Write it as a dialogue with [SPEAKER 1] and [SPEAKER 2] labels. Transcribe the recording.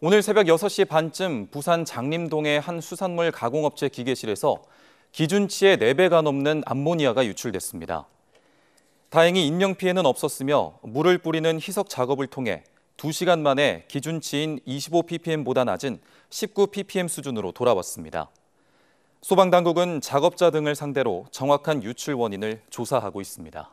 [SPEAKER 1] 오늘 새벽 6시 반쯤 부산 장림동의 한 수산물 가공업체 기계실에서 기준치의 4배가 넘는 암모니아가 유출됐습니다. 다행히 인명피해는 없었으며 물을 뿌리는 희석 작업을 통해 2시간 만에 기준치인 25ppm보다 낮은 19ppm 수준으로 돌아왔습니다. 소방당국은 작업자 등을 상대로 정확한 유출 원인을 조사하고 있습니다.